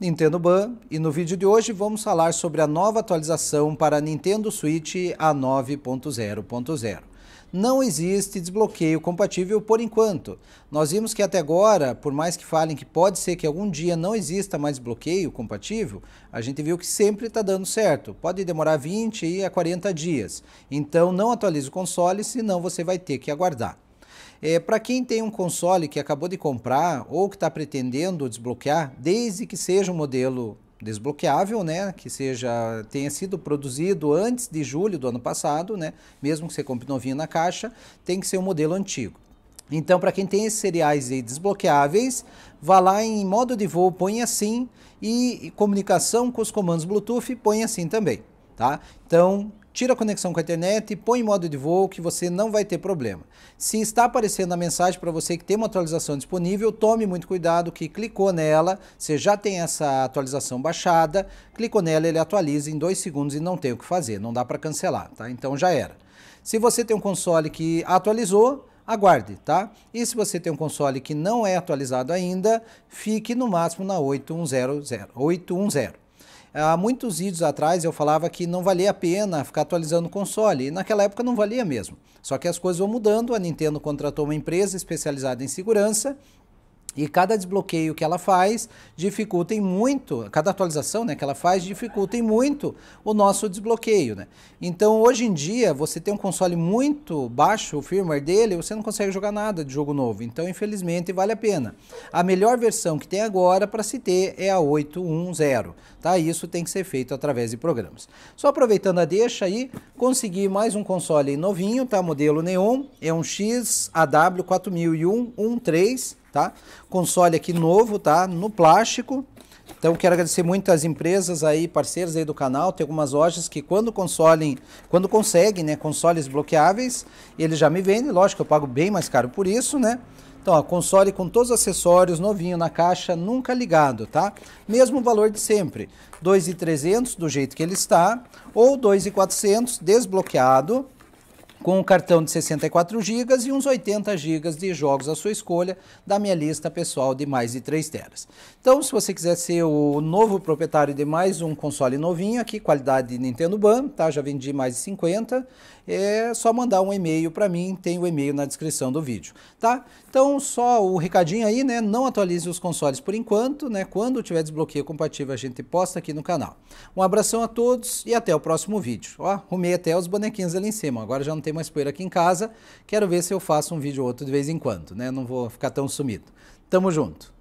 Nintendo Ban e no vídeo de hoje vamos falar sobre a nova atualização para Nintendo Switch a 9.0.0. Não existe desbloqueio compatível por enquanto. Nós vimos que até agora, por mais que falem que pode ser que algum dia não exista mais desbloqueio compatível, a gente viu que sempre está dando certo. Pode demorar 20 a 40 dias. Então não atualize o console, senão você vai ter que aguardar. É, Para quem tem um console que acabou de comprar ou que está pretendendo desbloquear, desde que seja um modelo desbloqueável, né, que seja tenha sido produzido antes de julho do ano passado, né, mesmo que você compre novinho na caixa, tem que ser um modelo antigo. Então, para quem tem esses cereais aí desbloqueáveis, vá lá em modo de voo, põe assim, e comunicação com os comandos Bluetooth, põe assim também tá? Então, tira a conexão com a internet e põe em modo de voo que você não vai ter problema. Se está aparecendo a mensagem para você que tem uma atualização disponível, tome muito cuidado que clicou nela, você já tem essa atualização baixada, clicou nela, ele atualiza em dois segundos e não tem o que fazer, não dá para cancelar, tá? Então já era. Se você tem um console que atualizou, aguarde, tá? E se você tem um console que não é atualizado ainda, fique no máximo na 8100, 810. Há muitos vídeos atrás eu falava que não valia a pena ficar atualizando o console, e naquela época não valia mesmo. Só que as coisas vão mudando, a Nintendo contratou uma empresa especializada em segurança e cada desbloqueio que ela faz dificulta em muito, cada atualização né, que ela faz dificulta em muito o nosso desbloqueio. Né? Então hoje em dia você tem um console muito baixo, o firmware dele, você não consegue jogar nada de jogo novo. Então infelizmente vale a pena. A melhor versão que tem agora para se ter é a 810. Tá? Isso tem que ser feito através de programas. Só aproveitando a deixa aí, consegui mais um console novinho, tá? modelo Neon, é um XAW4001 13 tá? Console aqui novo, tá? No plástico. Então quero agradecer muito às empresas aí, parceiras aí do canal, tem algumas lojas que quando consolem, quando conseguem, né, consoles bloqueáveis, eles já me vendem, lógico, eu pago bem mais caro por isso, né? Então, ó, console com todos os acessórios, novinho na caixa, nunca ligado, tá? Mesmo valor de sempre, 2.300 do jeito que ele está, ou 2.400 desbloqueado, com um cartão de 64 GB e uns 80 GB de jogos à sua escolha da minha lista pessoal de mais de 3 teras. Então, se você quiser ser o novo proprietário de mais um console novinho aqui, qualidade Nintendo Ban, tá? Já vendi mais de 50, é só mandar um e-mail para mim, tem o e-mail na descrição do vídeo, tá? Então, só o recadinho aí, né? Não atualize os consoles por enquanto, né? Quando tiver desbloqueio compatível, a gente posta aqui no canal. Um abração a todos e até o próximo vídeo. Ó, rumei até os bonequinhos ali em cima, agora já não tem uma espelho aqui em casa. Quero ver se eu faço um vídeo ou outro de vez em quando, né? Não vou ficar tão sumido. Tamo junto.